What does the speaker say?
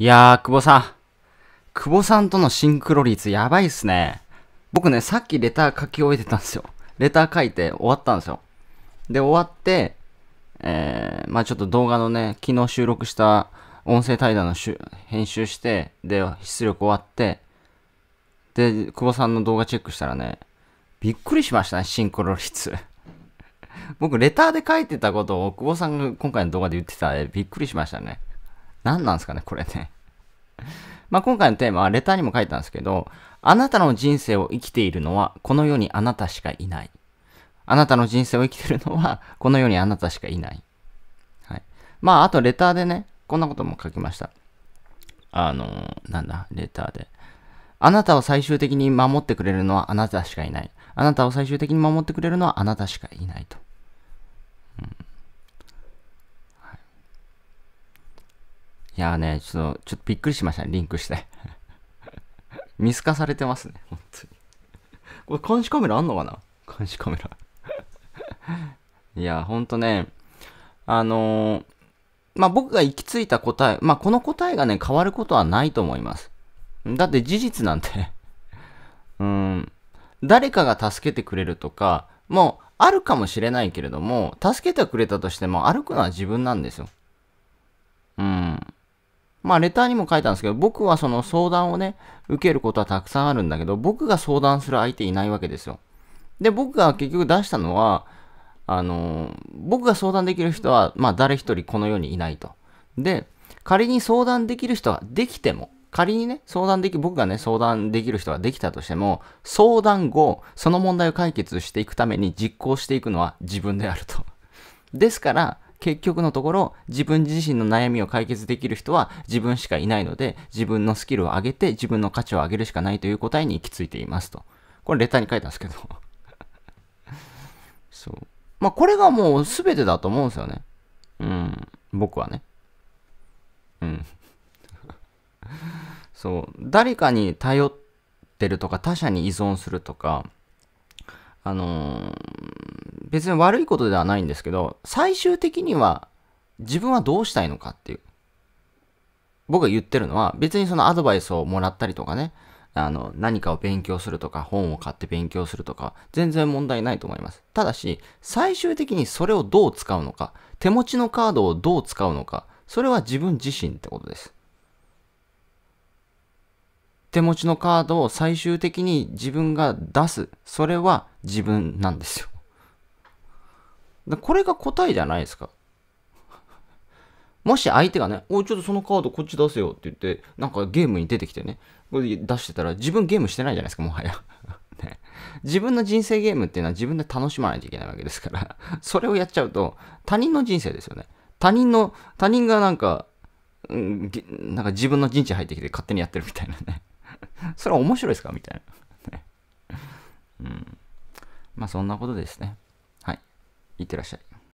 いやー、久保さん。久保さんとのシンクロ率やばいっすね。僕ね、さっきレター書き終えてたんですよ。レター書いて終わったんですよ。で、終わって、えー、まあちょっと動画のね、昨日収録した音声対談の編集して、で、出力終わって、で、久保さんの動画チェックしたらね、びっくりしましたね、シンクロ率。僕、レターで書いてたことを久保さんが今回の動画で言ってたんで、びっくりしましたね。何なんですかね、これね まあ今回のテーマはレターにも書いたんですけど、あなたの人生を生きているのはこの世にあなたしかいない。あなたの人生を生きてるのはこの世にあなたしかいない。はい。まああとレターでね、こんなことも書きました。あのー、なんだ、レターで。あなたを最終的に守ってくれるのはあなたしかいない。あなたを最終的に守ってくれるのはあなたしかいないと。いやーね、ちょっと、ちょっとびっくりしましたね、リンクして。見透かされてますね、本当に。これ監視カメラあんのかな監視カメラ いや、ほんとね、あのー、まあ、僕が行き着いた答え、まあ、この答えがね、変わることはないと思います。だって事実なんて うん、誰かが助けてくれるとか、もう、あるかもしれないけれども、助けてくれたとしても、歩くのは自分なんですよ。うん。まあ、レターにも書いたんですけど、僕はその相談をね、受けることはたくさんあるんだけど、僕が相談する相手いないわけですよ。で、僕が結局出したのは、あの、僕が相談できる人は、まあ、誰一人この世にいないと。で、仮に相談できる人ができても、仮にね、相談でき、僕がね、相談できる人ができたとしても、相談後、その問題を解決していくために実行していくのは自分であると。ですから、結局のところ自分自身の悩みを解決できる人は自分しかいないので自分のスキルを上げて自分の価値を上げるしかないという答えに行き着いていますと。これレターに書いたんですけど そう。まあこれがもう全てだと思うんですよね。うん。僕はね。うん。そう。誰かに頼ってるとか他者に依存するとか、あのー、別に悪いことではないんですけど、最終的には自分はどうしたいのかっていう。僕が言ってるのは、別にそのアドバイスをもらったりとかね、あの、何かを勉強するとか、本を買って勉強するとか、全然問題ないと思います。ただし、最終的にそれをどう使うのか、手持ちのカードをどう使うのか、それは自分自身ってことです。手持ちのカードを最終的に自分が出す、それは自分なんですよ。これが答えじゃないですか。もし相手がね、おい、ちょっとそのカードこっち出せよって言って、なんかゲームに出てきてね、これ出してたら自分ゲームしてないじゃないですか、もはや。ね、自分の人生ゲームっていうのは自分で楽しまないといけないわけですから、それをやっちゃうと、他人の人生ですよね。他人の、他人がなんか、うん、なんか自分の陣地入ってきて勝手にやってるみたいなね。それは面白いですかみたいな。ね、うん。まあそんなことですね。いってらっしゃい。